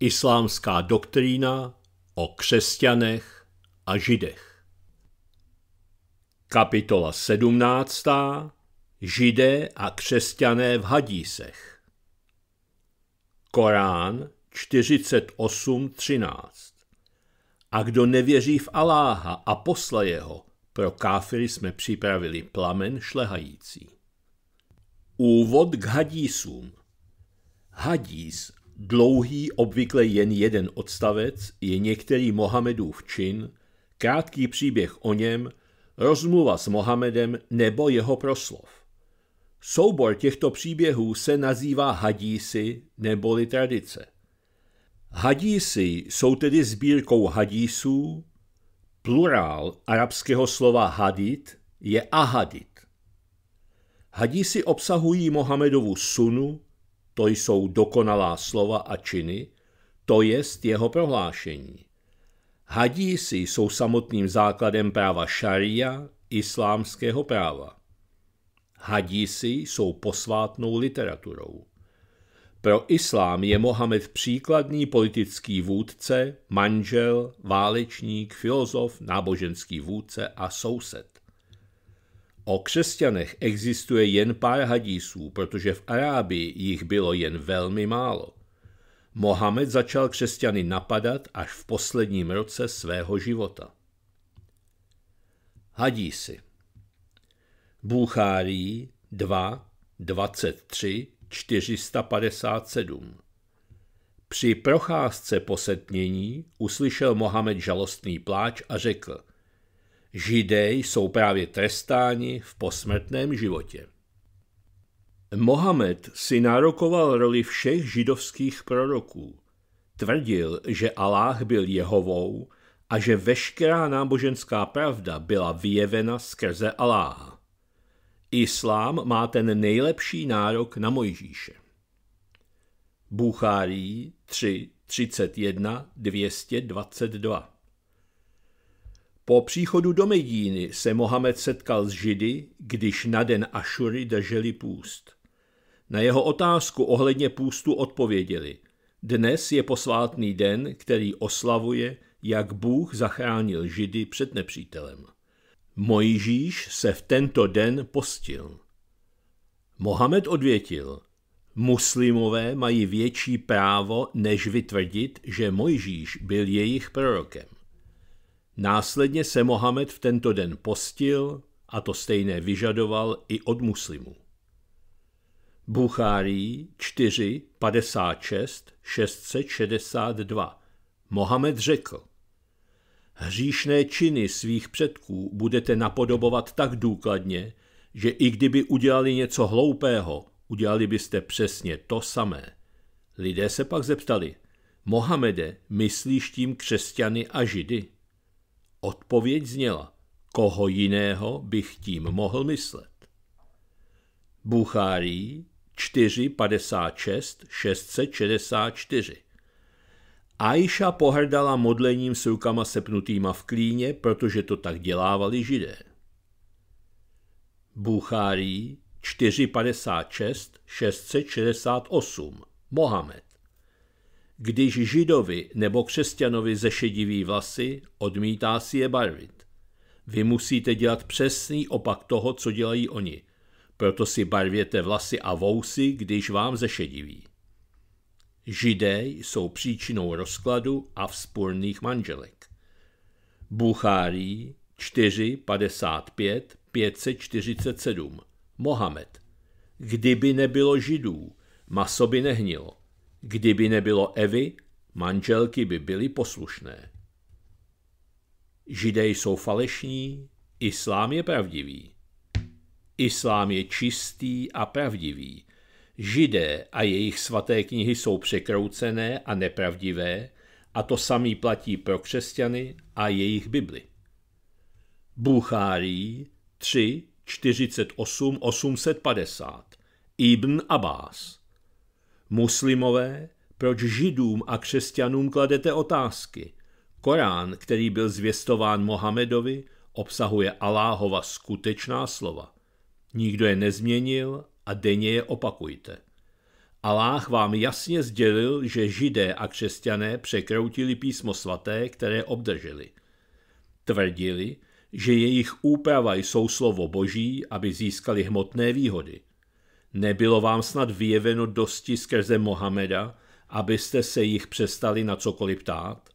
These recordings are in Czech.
Islámská doktrína o křesťanech a židech. Kapitola 17. Židé a křesťané v hadísech. Korán 48.13. A kdo nevěří v Aláha a posla jeho, pro káfiry jsme připravili plamen šlehající. Úvod k hadísům. Hadís dlouhý, obvykle jen jeden odstavec, je některý Mohamedův čin, krátký příběh o něm, rozmluva s Mohamedem nebo jeho proslov. Soubor těchto příběhů se nazývá hadísy neboli tradice. Hadísy jsou tedy sbírkou hadísů, plurál arabského slova hadit je ahadit. Hadísy obsahují Mohamedovu sunu, to jsou dokonalá slova a činy, to jest jeho prohlášení. Hadísi jsou samotným základem práva šaria, islámského práva. Hadísi jsou posvátnou literaturou. Pro islám je Mohamed příkladný politický vůdce, manžel, válečník, filozof, náboženský vůdce a soused. O křesťanech existuje jen pár hadísů, protože v Arábii jich bylo jen velmi málo. Mohamed začal křesťany napadat až v posledním roce svého života. Hadísi, Bůchárí 2, 23, 457 Při procházce posetnění uslyšel Mohamed žalostný pláč a řekl – Židé jsou právě trestáni v posmrtném životě. Mohamed si nárokoval roli všech židovských proroků. Tvrdil, že Aláh byl Jehovou a že veškerá náboženská pravda byla vyjevena skrze Aláha. Islám má ten nejlepší nárok na Mojžíše. Buchárý 3, 31, 222 po příchodu do Medíny se Mohamed setkal s Židy, když na den Ašury drželi půst. Na jeho otázku ohledně půstu odpověděli. Dnes je posvátný den, který oslavuje, jak Bůh zachránil Židy před nepřítelem. Mojžíš se v tento den postil. Mohamed odvětil, muslimové mají větší právo, než vytvrdit, že Mojžíš byl jejich prorokem. Následně se Mohamed v tento den postil a to stejné vyžadoval i od muslimů. Buchárí 4, 56, 662 Mohamed řekl Hříšné činy svých předků budete napodobovat tak důkladně, že i kdyby udělali něco hloupého, udělali byste přesně to samé. Lidé se pak zeptali, Mohamede, myslíš tím křesťany a židy? Odpověď zněla, koho jiného bych tím mohl myslet. Buchárí 456 664 Aisha pohrdala modlením s rukama sepnutýma v klíně, protože to tak dělávali židé. Buchárý 456 668 Mohamed když židovi nebo křesťanovi zešedivý vlasy, odmítá si je barvit. Vy musíte dělat přesný opak toho, co dělají oni. Proto si barvěte vlasy a vousy, když vám zešediví. Židé jsou příčinou rozkladu a vzpůrných manželek. Buchárý 455 547 Mohamed Kdyby nebylo židů, maso by nehnilo. Kdyby nebylo Evy, manželky by byly poslušné. Židé jsou falešní, islám je pravdivý. Islám je čistý a pravdivý. Židé a jejich svaté knihy jsou překroucené a nepravdivé a to samý platí pro křesťany a jejich Bibli. Buchárij 3, 48, 850 Ibn Abbas Muslimové, proč židům a křesťanům kladete otázky? Korán, který byl zvěstován Mohamedovi, obsahuje Aláhova skutečná slova. Nikdo je nezměnil a denně je opakujte. Aláh vám jasně sdělil, že židé a křesťané překroutili písmo svaté, které obdrželi. Tvrdili, že jejich úprava jsou slovo boží, aby získali hmotné výhody – Nebylo vám snad vyjeveno dosti skrze Mohameda, abyste se jich přestali na cokoliv ptát?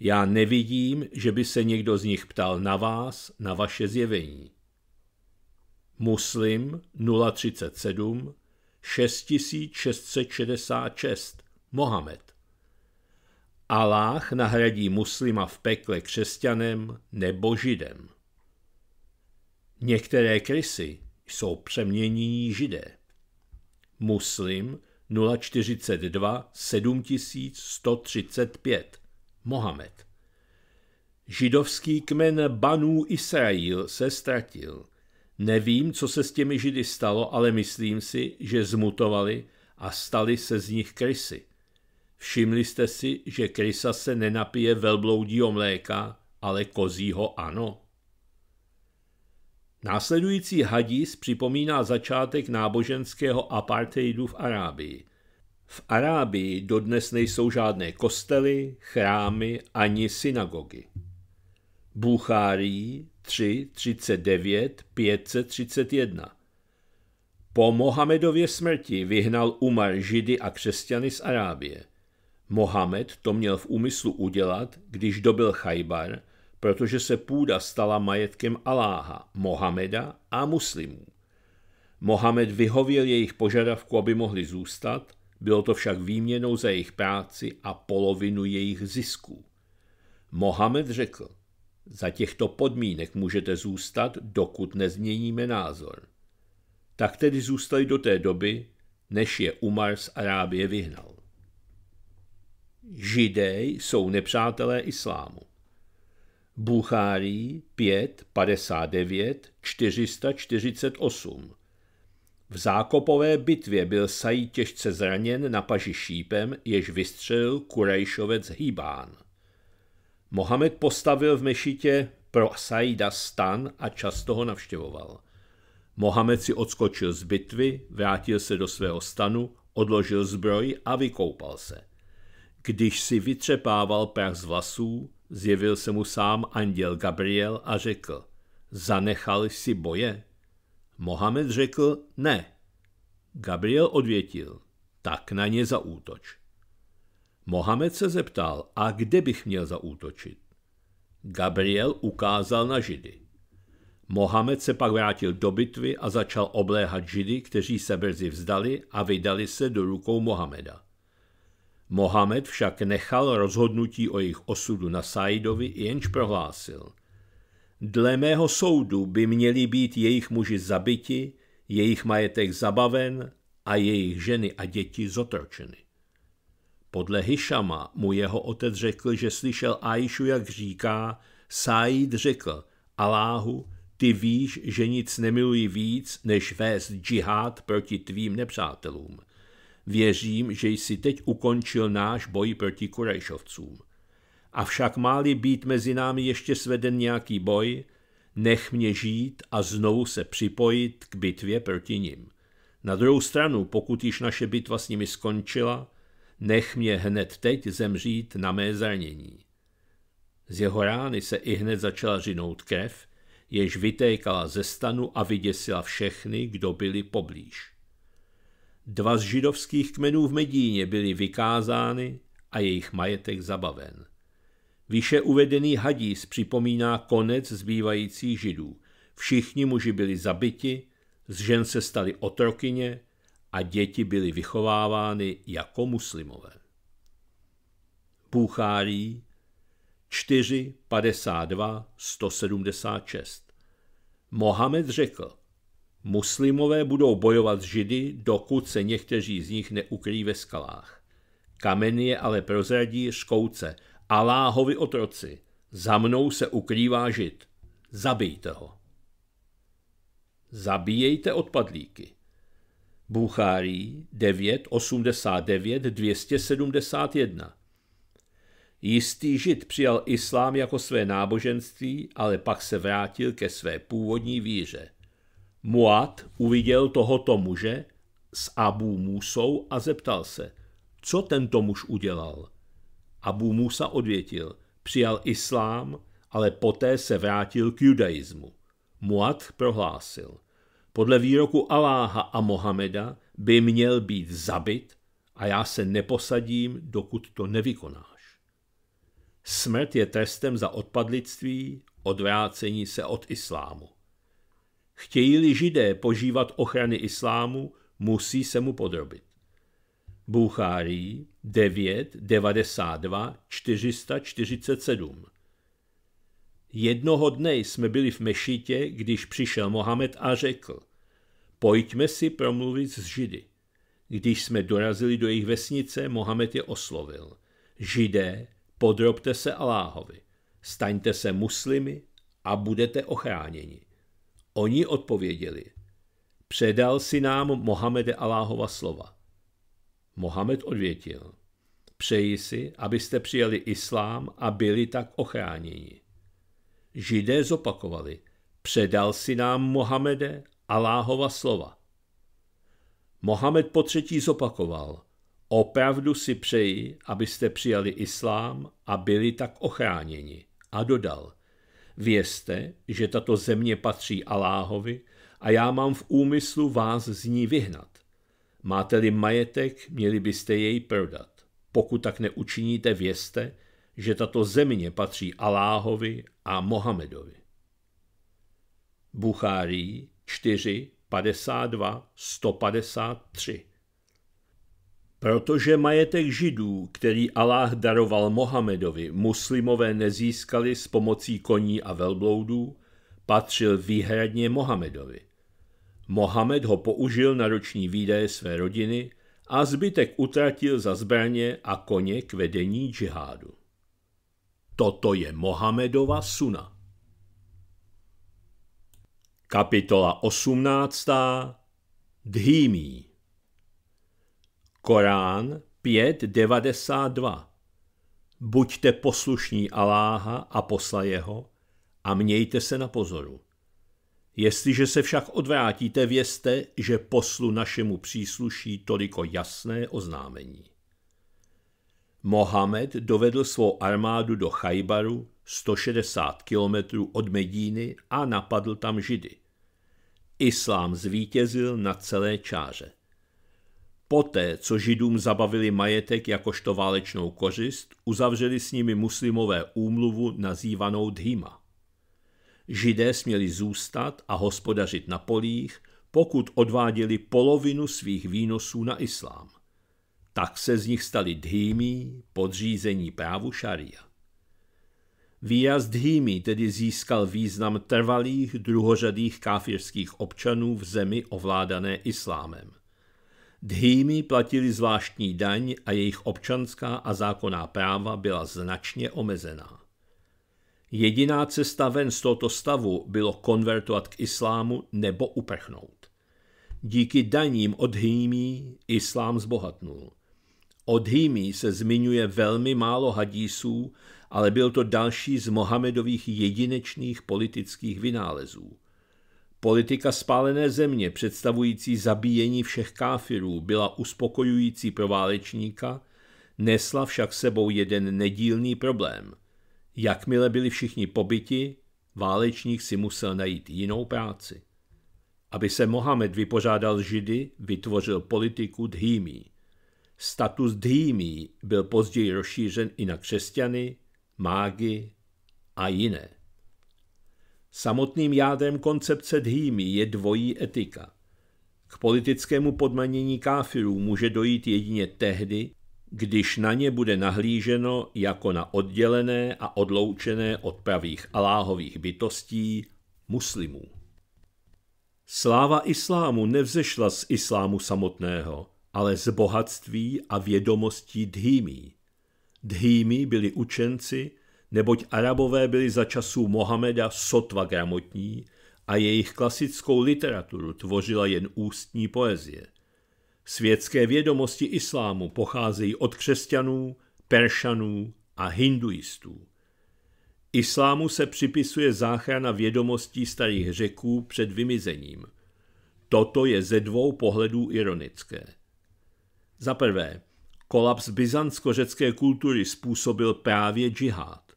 Já nevidím, že by se někdo z nich ptal na vás, na vaše zjevení. Muslim 037 6666 Mohamed Aláh nahradí muslima v pekle křesťanem nebo židem. Některé krysy jsou přeměnění židé. Muslim 042 7135 Mohamed Židovský kmen Banů Israel se ztratil. Nevím, co se s těmi židy stalo, ale myslím si, že zmutovali a stali se z nich krysy. Všimli jste si, že krysa se nenapije velbloudího mléka, ale kozího ano. Následující hadis připomíná začátek náboženského apartheidu v Arábii. V Arábii dodnes nejsou žádné kostely, chrámy ani synagogy. Buchárý 339531. Po Mohamedově smrti vyhnal Umar židy a křesťany z Arábie. Mohamed to měl v úmyslu udělat, když dobil Chajbar protože se půda stala majetkem Aláha, Mohameda a muslimů. Mohamed vyhověl jejich požadavku, aby mohli zůstat, bylo to však výměnou za jejich práci a polovinu jejich zisků. Mohamed řekl, za těchto podmínek můžete zůstat, dokud nezměníme názor. Tak tedy zůstali do té doby, než je Umar z Arábie vyhnal. Židé jsou nepřátelé islámu. Buchárí 5, 59, 448. V zákopové bitvě byl Sají těžce zraněn na paži šípem, jež vystřelil kurejšovec Hýbán. Mohamed postavil v mešitě pro Saída stan a často ho navštěvoval. Mohamed si odskočil z bitvy, vrátil se do svého stanu, odložil zbroj a vykoupal se. Když si vytřepával prach z vlasů, Zjevil se mu sám anděl Gabriel a řekl, zanechal jsi boje? Mohamed řekl, ne. Gabriel odvětil, tak na ně zaútoč. Mohamed se zeptal, a kde bych měl zaútočit? Gabriel ukázal na židy. Mohamed se pak vrátil do bitvy a začal obléhat židy, kteří se brzy vzdali a vydali se do rukou Mohameda. Mohamed však nechal rozhodnutí o jejich osudu na Saidovi, jenž prohlásil. Dle mého soudu by měli být jejich muži zabiti, jejich majetek zabaven a jejich ženy a děti zotročeny. Podle Hišama mu jeho otec řekl, že slyšel Ajšu, jak říká, Said řekl, Aláhu, ty víš, že nic nemiluji víc, než vést džihad proti tvým nepřátelům. Věřím, že jsi teď ukončil náš boj proti Kurajšovcům. Avšak máli být mezi námi ještě sveden nějaký boj, nech mě žít a znovu se připojit k bitvě proti nim. Na druhou stranu, pokud již naše bitva s nimi skončila, nech mě hned teď zemřít na mé zranění. Z jeho rány se i hned začala řinout krev, jež vytékala ze stanu a vyděsila všechny, kdo byli poblíž. Dva z židovských kmenů v Medíně byly vykázány a jejich majetek zabaven. Vyše uvedený hadís připomíná konec zbývajících židů. Všichni muži byli zabiti, z žen se staly otrokyně a děti byly vychovávány jako muslimové. Půchárí 4, 52, 176 Mohamed řekl, Muslimové budou bojovat s Židy, dokud se někteří z nich neukrý ve skalách. Kamen je ale prozradí škouce. Aláhovi otroci, za mnou se ukrývá Žid. Zabijte ho. Zabíjejte odpadlíky. Buchárý 9, 89, 271 Jistý Žid přijal islám jako své náboženství, ale pak se vrátil ke své původní víře – Muad uviděl tohoto muže s Abu Musou a zeptal se, co tento muž udělal. Abu Musa odvětil, přijal islám, ale poté se vrátil k judaismu. Muad prohlásil, podle výroku Aláha a Mohameda by měl být zabit a já se neposadím, dokud to nevykonáš. Smrt je trestem za odpadlictví, odvrácení se od islámu. Chtějí-li židé požívat ochrany islámu, musí se mu podrobit. Buchárij 9, 92, 447 Jednoho dne jsme byli v mešitě, když přišel Mohamed a řekl Pojďme si promluvit s židy. Když jsme dorazili do jejich vesnice, Mohamed je oslovil. Židé, podrobte se Aláhovi, staňte se muslimy a budete ochráněni. Oni odpověděli, předal si nám Mohamede Aláhova slova. Mohamed odvětil, přeji si, abyste přijali islám a byli tak ochráněni. Židé zopakovali, předal si nám Mohamede Aláhova slova. Mohamed po třetí zopakoval, opravdu si přeji, abyste přijali islám a byli tak ochráněni. A dodal, Vězte, že tato země patří Aláhovi a já mám v úmyslu vás z ní vyhnat. Máte-li majetek, měli byste jej prodat. Pokud tak neučiníte, vězte, že tato země patří Aláhovi a Mohamedovi. Buchárý 4, 52, 153 Protože majetek židů, který Aláh daroval Mohamedovi, muslimové nezískali s pomocí koní a velbloudů, patřil výhradně Mohamedovi. Mohamed ho použil na roční výdaje své rodiny a zbytek utratil za zbraně a koně k vedení džihádu. Toto je Mohamedova suna. Kapitola 18. Dhýmí Korán 5.92 Buďte poslušní Aláha a posla jeho a mějte se na pozoru. Jestliže se však odvrátíte, vězte, že poslu našemu přísluší toliko jasné oznámení. Mohamed dovedl svou armádu do Chajbaru 160 kilometrů od Medíny a napadl tam Židy. Islám zvítězil na celé čáře. Poté, co židům zabavili majetek jakožto válečnou kořist, uzavřeli s nimi muslimové úmluvu nazývanou dhima. Židé směli zůstat a hospodařit na polích, pokud odváděli polovinu svých výnosů na islám. Tak se z nich stali dhýmí podřízení právu šaria. Výjazd dhýmí tedy získal význam trvalých druhořadých káfirských občanů v zemi ovládané islámem. Dhými platili zvláštní daň a jejich občanská a zákonná práva byla značně omezená. Jediná cesta ven z tohoto stavu bylo konvertovat k islámu nebo uprchnout. Díky daním od Hýmí islám zbohatnul. Od Hýmí se zmiňuje velmi málo hadísů, ale byl to další z Mohamedových jedinečných politických vynálezů – Politika spálené země, představující zabíjení všech káfirů, byla uspokojující pro válečníka, nesla však sebou jeden nedílný problém. Jakmile byli všichni pobyti, válečník si musel najít jinou práci. Aby se Mohamed vypořádal židy, vytvořil politiku dhýmí. Status dhýmí byl později rozšířen i na křesťany, mágy a jiné. Samotným jádrem koncepce dhýmy je dvojí etika. K politickému podmanění káfirů může dojít jedině tehdy, když na ně bude nahlíženo jako na oddělené a odloučené od pravých aláhových bytostí muslimů. Sláva islámu nevzešla z islámu samotného, ale z bohatství a vědomostí dhýmí. Dhýmí byli učenci, neboť arabové byli za časů Mohameda sotva gramotní a jejich klasickou literaturu tvořila jen ústní poezie. Světské vědomosti islámu pocházejí od křesťanů, peršanů a hinduistů. Islámu se připisuje záchrana vědomostí starých řeků před vymizením. Toto je ze dvou pohledů ironické. Za prvé, kolaps byzantsko-řecké kultury způsobil právě džihad.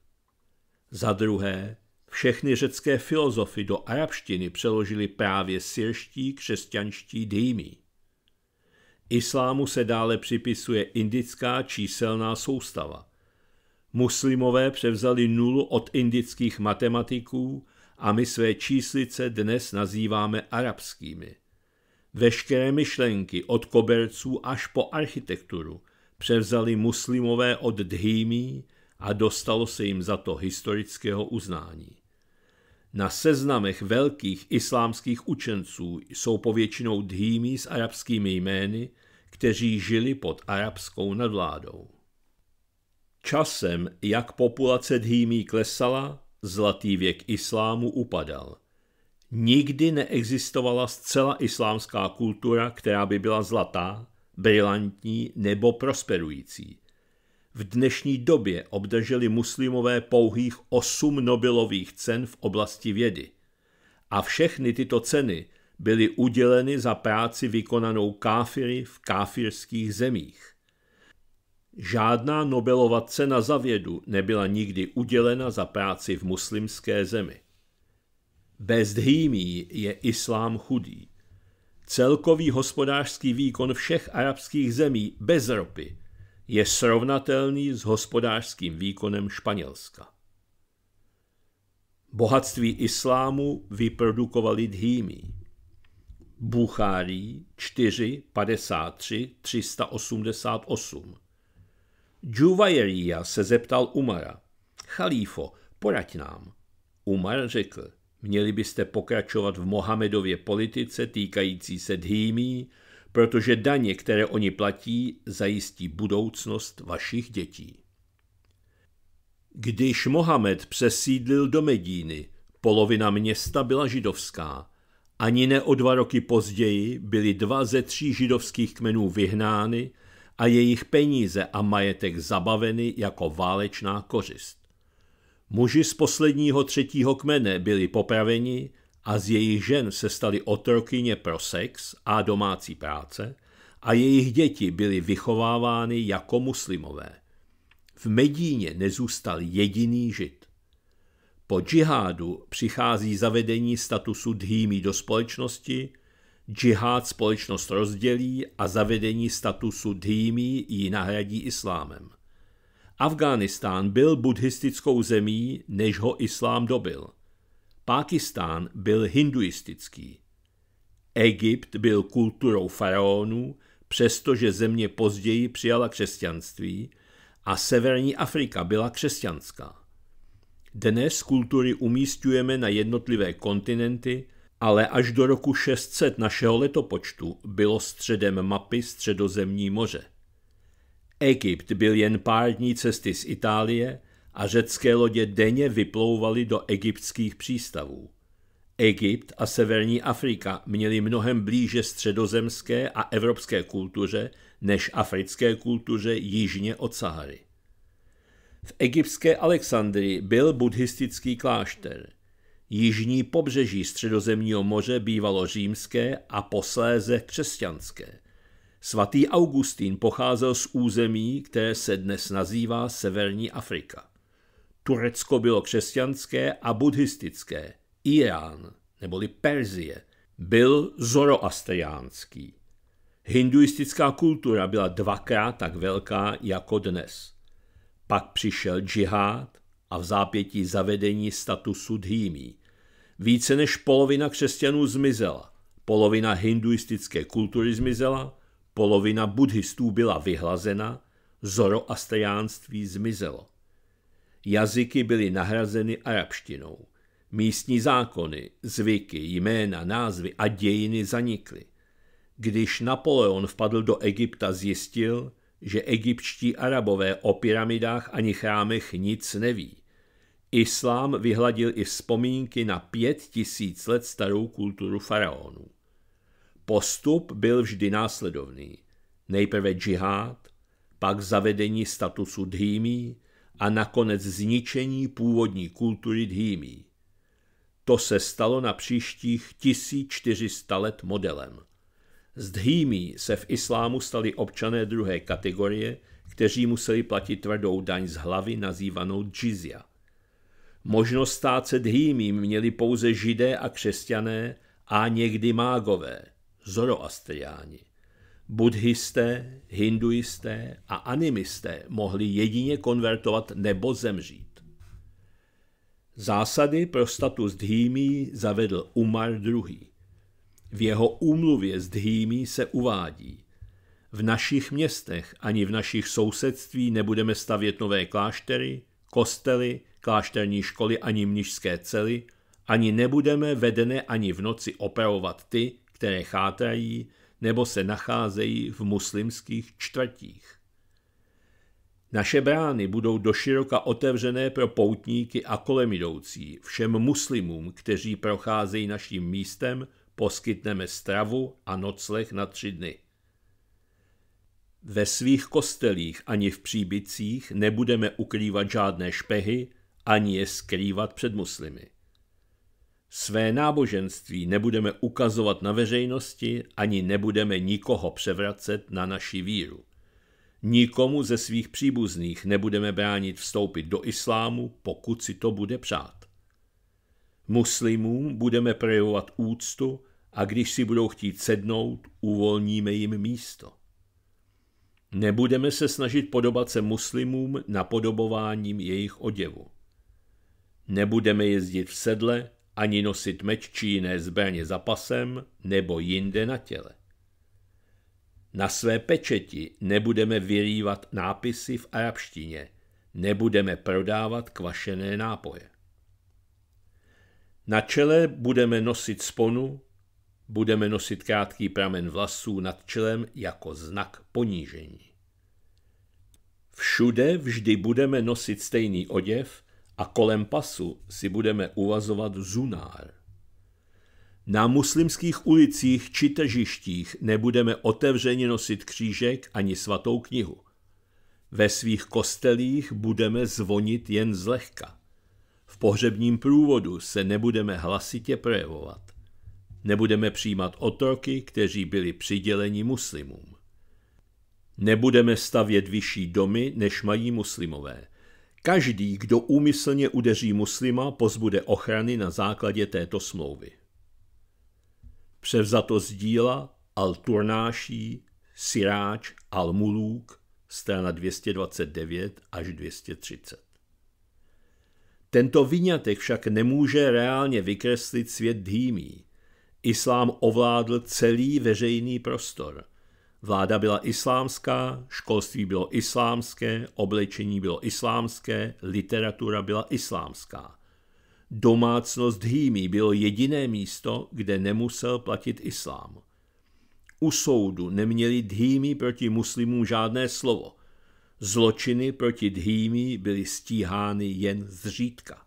Za druhé, všechny řecké filozofy do arabštiny přeložili právě syrští křesťanští dýmí. Islámu se dále připisuje indická číselná soustava. Muslimové převzali nulu od indických matematiků a my své číslice dnes nazýváme arabskými. Veškeré myšlenky od koberců až po architekturu převzali muslimové od dhýmí, a dostalo se jim za to historického uznání. Na seznamech velkých islámských učenců jsou povětšinou dhýmí s arabskými jmény, kteří žili pod arabskou nadvládou. Časem, jak populace dhýmí klesala, zlatý věk islámu upadal. Nikdy neexistovala zcela islámská kultura, která by byla zlatá, brilantní nebo prosperující – v dnešní době obdrželi muslimové pouhých osm Nobelových cen v oblasti vědy. A všechny tyto ceny byly uděleny za práci vykonanou káfiry v káfirských zemích. Žádná Nobelova cena za vědu nebyla nikdy udělena za práci v muslimské zemi. Bez je islám chudý. Celkový hospodářský výkon všech arabských zemí bez ropy je srovnatelný s hospodářským výkonem Španělska. Bohatství islámu vyprodukovali dhýmy. Buchárí 4, 53, 388. Džuvajeria se zeptal Umara. Chalífo, poraď nám. Umar řekl, měli byste pokračovat v Mohamedově politice týkající se dhýmí, protože daně, které oni platí, zajistí budoucnost vašich dětí. Když Mohamed přesídlil do Medíny, polovina města byla židovská. Ani ne o dva roky později byly dva ze tří židovských kmenů vyhnány a jejich peníze a majetek zabaveny jako válečná kořist. Muži z posledního třetího kmene byli popraveni a z jejich žen se staly otrokyně pro sex a domácí práce a jejich děti byly vychovávány jako muslimové. V Medíně nezůstal jediný žid. Po džihádu přichází zavedení statusu dhýmí do společnosti, džihád společnost rozdělí a zavedení statusu dhýmí ji nahradí islámem. Afghánistán byl buddhistickou zemí, než ho islám dobil – Pákistán byl hinduistický. Egypt byl kulturou faraonů, přestože země později přijala křesťanství a severní Afrika byla křesťanská. Dnes kultury umístujeme na jednotlivé kontinenty, ale až do roku 600 našeho letopočtu bylo středem mapy středozemní moře. Egypt byl jen pár dní cesty z Itálie a řecké lodě denně vyplouvaly do egyptských přístavů. Egypt a severní Afrika měly mnohem blíže středozemské a evropské kultuře než africké kultuře jižně od Sahary. V egyptské Alexandrii byl buddhistický klášter. Jižní pobřeží středozemního moře bývalo římské a posléze křesťanské. Svatý Augustín pocházel z území, které se dnes nazývá Severní Afrika. Turecko bylo křesťanské a buddhistické. Irán, neboli Perzie, byl zoroastriánský. Hinduistická kultura byla dvakrát tak velká jako dnes. Pak přišel džihád a v zápětí zavedení statusu dhýmí. Více než polovina křesťanů zmizela, polovina hinduistické kultury zmizela, polovina buddhistů byla vyhlazena, zoroastriánství zmizelo. Jazyky byly nahrazeny arabštinou. Místní zákony, zvyky, jména, názvy a dějiny zanikly. Když Napoleon vpadl do Egypta, zjistil, že egyptští arabové o pyramidách ani chrámech nic neví. Islám vyhladil i vzpomínky na pět tisíc let starou kulturu faraonů. Postup byl vždy následovný. Nejprve džihád, pak zavedení statusu dhýmí, a nakonec zničení původní kultury Dhýmí. To se stalo na příštích 1400 let modelem. Z Dhýmí se v islámu stali občané druhé kategorie, kteří museli platit tvrdou daň z hlavy nazývanou džizia. Možnost stát se dhýmím měli pouze židé a křesťané a někdy mágové, zoroastriáni buddhisté, hinduisté a animisté mohli jedině konvertovat nebo zemřít. Zásady pro status dhýmí zavedl Umar II. V jeho úmluvě s dhýmí se uvádí v našich městech ani v našich sousedství nebudeme stavět nové kláštery, kostely, klášterní školy ani mnižské cely, ani nebudeme vedené ani v noci operovat ty, které chátrají, nebo se nacházejí v muslimských čtvrtích. Naše brány budou doširoka otevřené pro poutníky a kolemidoucí. Všem muslimům, kteří procházejí naším místem, poskytneme stravu a nocleh na tři dny. Ve svých kostelích ani v příbicích nebudeme ukrývat žádné špehy, ani je skrývat před muslimy. Své náboženství nebudeme ukazovat na veřejnosti, ani nebudeme nikoho převracet na naši víru. Nikomu ze svých příbuzných nebudeme bránit vstoupit do islámu, pokud si to bude přát. Muslimům budeme projevovat úctu a když si budou chtít sednout, uvolníme jim místo. Nebudeme se snažit podobat se muslimům napodobováním jejich oděvu. Nebudeme jezdit v sedle ani nosit meč či jiné zbraně za pasem nebo jinde na těle. Na své pečeti nebudeme vyrývat nápisy v arabštině, nebudeme prodávat kvašené nápoje. Na čele budeme nosit sponu, budeme nosit krátký pramen vlasů nad čelem jako znak ponížení. Všude vždy budeme nosit stejný oděv, a kolem pasu si budeme uvazovat zunár. Na muslimských ulicích či težištích nebudeme otevřeně nosit křížek ani svatou knihu. Ve svých kostelích budeme zvonit jen zlehka. V pohřebním průvodu se nebudeme hlasitě projevovat. Nebudeme přijímat otroky, kteří byli přiděleni muslimům. Nebudeme stavět vyšší domy, než mají muslimové. Každý, kdo úmyslně udeří muslima, pozbude ochrany na základě této smlouvy. Převzato z díla Al-Turnáší, Siráč, Al-Muluk, strana 229 až 230. Tento vyňatek však nemůže reálně vykreslit svět dýmí. Islám ovládl celý veřejný prostor – Vláda byla islámská, školství bylo islámské, oblečení bylo islámské, literatura byla islámská. Domácnost Hými bylo jediné místo, kde nemusel platit islám. U soudu neměli Dhými proti muslimům žádné slovo. Zločiny proti Dhými byly stíhány jen zřídka.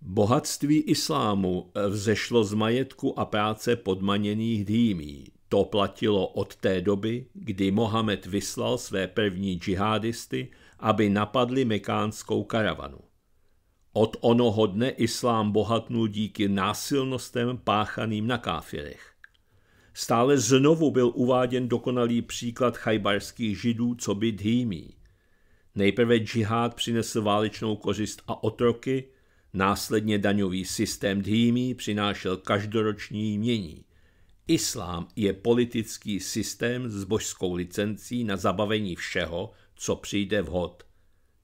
Bohatství islámu vzešlo z majetku a práce podmaněných Dhýmí. To platilo od té doby, kdy Mohamed vyslal své první džihadisty, aby napadli mekánskou karavanu. Od onoho dne islám bohatnul díky násilnostem páchaným na káfirech. Stále znovu byl uváděn dokonalý příklad chajbarských židů, co by dýmí. Nejprve džihad přinesl válečnou kořist a otroky, následně daňový systém dýmí přinášel každoroční mění – Islám je politický systém s božskou licencí na zabavení všeho, co přijde vhod.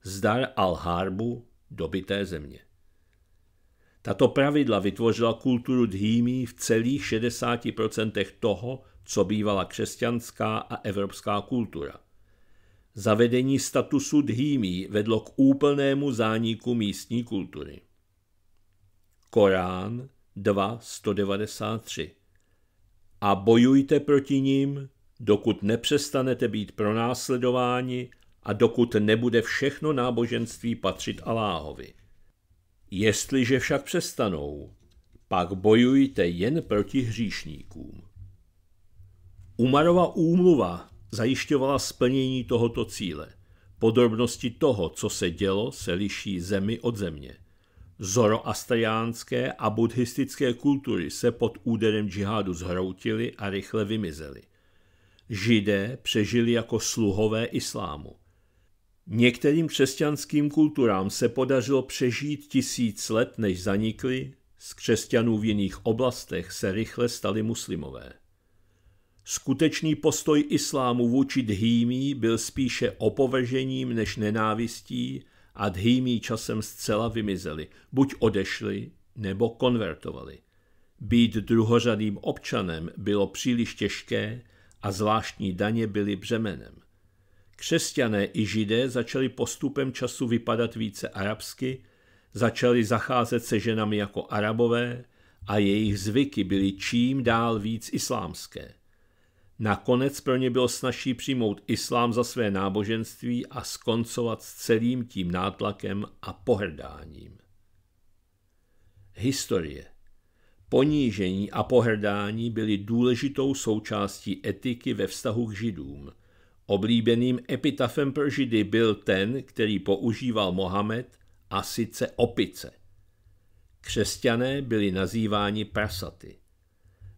Zdar al-Harbu, dobité země. Tato pravidla vytvořila kulturu dhýmí v celých 60% toho, co bývala křesťanská a evropská kultura. Zavedení statusu dhýmí vedlo k úplnému zániku místní kultury. Korán 2.193 a bojujte proti ním, dokud nepřestanete být pronásledováni a dokud nebude všechno náboženství patřit Aláhovi. Jestliže však přestanou, pak bojujte jen proti hříšníkům. Umarova úmluva zajišťovala splnění tohoto cíle. Podrobnosti toho, co se dělo, se liší zemi od země. Zoroastriánské a buddhistické kultury se pod úderem džihádu zhroutily a rychle vymizely. Židé přežili jako sluhové islámu. Některým křesťanským kulturám se podařilo přežít tisíc let, než zanikly, z křesťanů v jiných oblastech se rychle stali muslimové. Skutečný postoj islámu vůči dhýmí byl spíše opovržením než nenávistí a dhýmí časem zcela vymizeli, buď odešli, nebo konvertovali. Být druhořadým občanem bylo příliš těžké a zvláštní daně byly břemenem. Křesťané i židé začali postupem času vypadat více arabsky, začali zacházet se ženami jako arabové a jejich zvyky byly čím dál víc islámské. Nakonec pro ně bylo snažší přijmout islám za své náboženství a skoncovat s celým tím nátlakem a pohrdáním. Historie Ponížení a pohrdání byly důležitou součástí etiky ve vztahu k židům. Oblíbeným epitafem pro židy byl ten, který používal Mohamed, a sice opice. Křesťané byli nazýváni prasaty.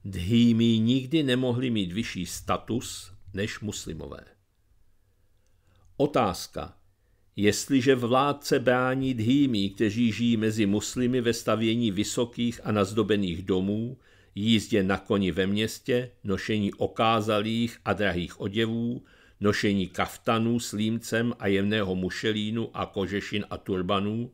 Dhýmí nikdy nemohli mít vyšší status než muslimové. Otázka. Jestliže vládce brání dhýmí, kteří žijí mezi muslimy ve stavění vysokých a nazdobených domů, jízdě na koni ve městě, nošení okázalých a drahých oděvů, nošení kaftanů s límcem a jemného mušelínu a kožešin a turbanů,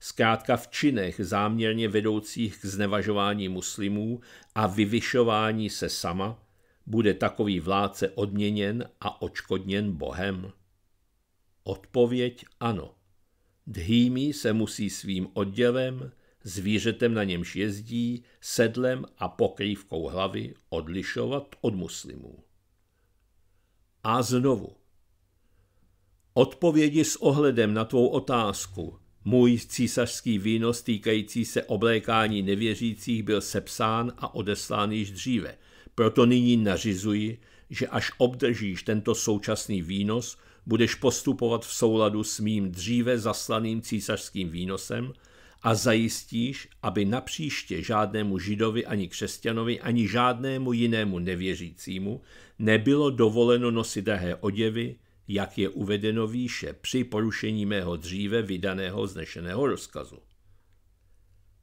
zkrátka v činech záměrně vedoucích k znevažování muslimů a vyvyšování se sama, bude takový vládce odměněn a očkodněn Bohem? Odpověď ano. Dhými se musí svým oddělem, zvířetem na němž jezdí, sedlem a pokrývkou hlavy odlišovat od muslimů. A znovu. Odpovědi s ohledem na tvou otázku, můj císařský výnos týkající se oblékání nevěřících byl sepsán a odeslán již dříve, proto nyní nařizuji, že až obdržíš tento současný výnos, budeš postupovat v souladu s mým dříve zaslaným císařským výnosem a zajistíš, aby napříště žádnému židovi ani křesťanovi ani žádnému jinému nevěřícímu nebylo dovoleno nosit drahé oděvy, jak je uvedeno výše, při porušení mého dříve vydaného znešeného rozkazu.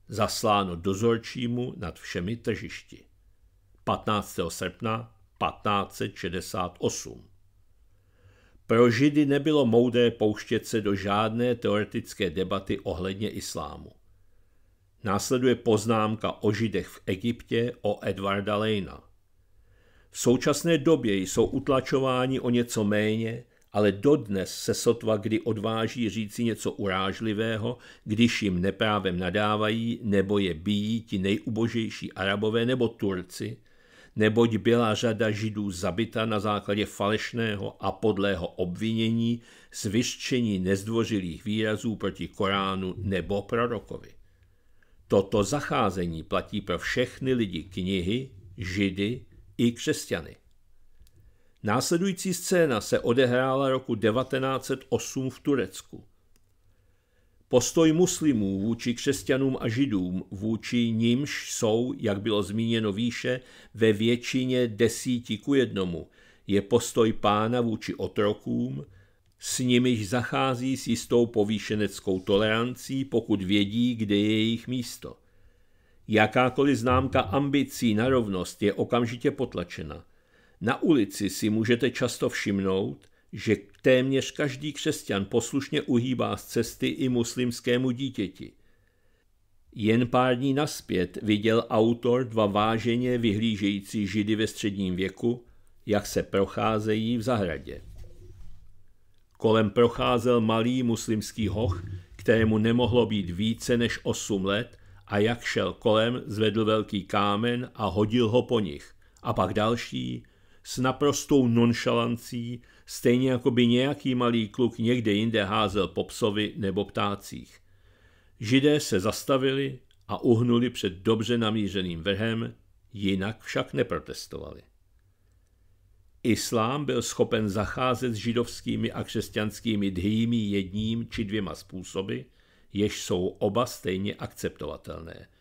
Zasláno dozorčímu nad všemi tržišti. 15. srpna 1568. Pro Židy nebylo moudré pouštět se do žádné teoretické debaty ohledně islámu. Následuje poznámka o Židech v Egyptě o Edvarda Lejna. V současné době jsou utlačováni o něco méně, ale dodnes se sotva kdy odváží říci něco urážlivého, když jim neprávem nadávají nebo je bíjí ti nejubožejší arabové nebo Turci, neboť byla řada židů zabita na základě falešného a podlého obvinění z vyřčení nezdvořilých výrazů proti Koránu nebo prorokovi. Toto zacházení platí pro všechny lidi knihy, židy i křesťany. Následující scéna se odehrála roku 1908 v Turecku. Postoj muslimů vůči křesťanům a židům, vůči nímž jsou, jak bylo zmíněno výše, ve většině desíti ku jednomu, je postoj pána vůči otrokům, s nimiž zachází s jistou povýšeneckou tolerancí, pokud vědí, kde je jejich místo. Jakákoliv známka ambicí na rovnost je okamžitě potlačena – na ulici si můžete často všimnout, že téměř každý křesťan poslušně uhýbá z cesty i muslimskému dítěti. Jen pár dní naspět viděl autor dva váženě vyhlížející židy ve středním věku, jak se procházejí v zahradě. Kolem procházel malý muslimský hoch, kterému nemohlo být více než 8 let a jak šel kolem, zvedl velký kámen a hodil ho po nich. A pak další s naprostou nonšalancí, stejně jako by nějaký malý kluk někde jinde házel po psovi nebo ptácích. Židé se zastavili a uhnuli před dobře namířeným vrhem, jinak však neprotestovali. Islám byl schopen zacházet s židovskými a křesťanskými dhými jedním či dvěma způsoby, jež jsou oba stejně akceptovatelné –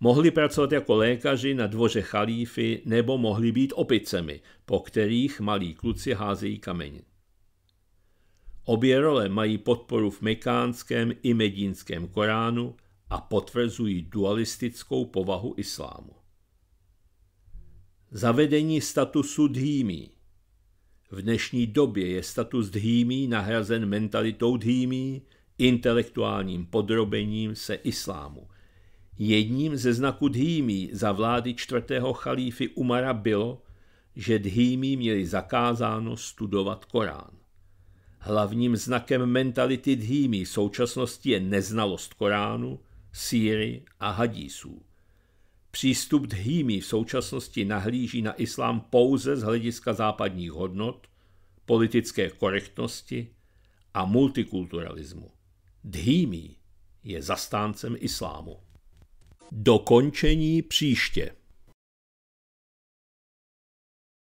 Mohli pracovat jako lékaři na dvoře chalífy nebo mohli být opicemi, po kterých malí kluci házejí kameny. Obě role mají podporu v mekánském i medínském Koránu a potvrzují dualistickou povahu islámu. Zavedení statusu dhýmí V dnešní době je status dhýmí nahrazen mentalitou dhýmí, intelektuálním podrobením se islámu – Jedním ze znaků dhýmí za vlády čtvrtého chalífy Umara bylo, že dhýmí měli zakázáno studovat Korán. Hlavním znakem mentality dhýmí v současnosti je neznalost Koránu, síry a hadísů. Přístup dhýmí v současnosti nahlíží na islám pouze z hlediska západních hodnot, politické korektnosti a multikulturalismu. Dhýmí je zastáncem islámu. Dokončení příště.